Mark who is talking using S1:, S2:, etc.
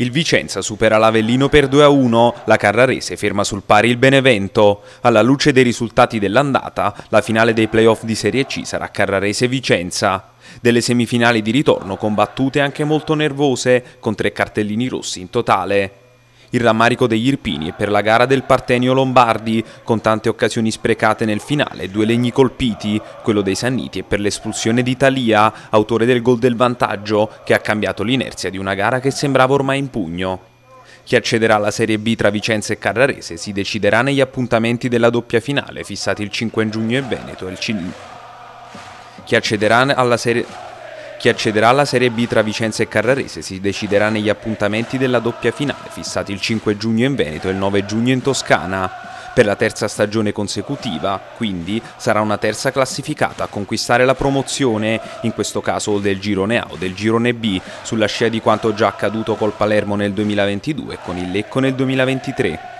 S1: Il Vicenza supera l'Avellino per 2-1, la Carrarese ferma sul pari il Benevento. Alla luce dei risultati dell'andata, la finale dei playoff di Serie C sarà Carrarese-Vicenza. Delle semifinali di ritorno combattute anche molto nervose, con tre cartellini rossi in totale il rammarico degli Irpini e per la gara del Partenio Lombardi, con tante occasioni sprecate nel finale, due legni colpiti, quello dei Sanniti e per l'espulsione di Italia, autore del gol del vantaggio, che ha cambiato l'inerzia di una gara che sembrava ormai in pugno. Chi accederà alla Serie B tra Vicenza e Carrarese si deciderà negli appuntamenti della doppia finale, fissati il 5 giugno in Veneto e il Cilino. Chi accederà alla Serie... Chi accederà alla Serie B tra Vicenza e Carrarese si deciderà negli appuntamenti della doppia finale fissati il 5 giugno in Veneto e il 9 giugno in Toscana. Per la terza stagione consecutiva, quindi, sarà una terza classificata a conquistare la promozione, in questo caso del girone A o del girone B, sulla scia di quanto già accaduto col Palermo nel 2022 e con il Lecco nel 2023.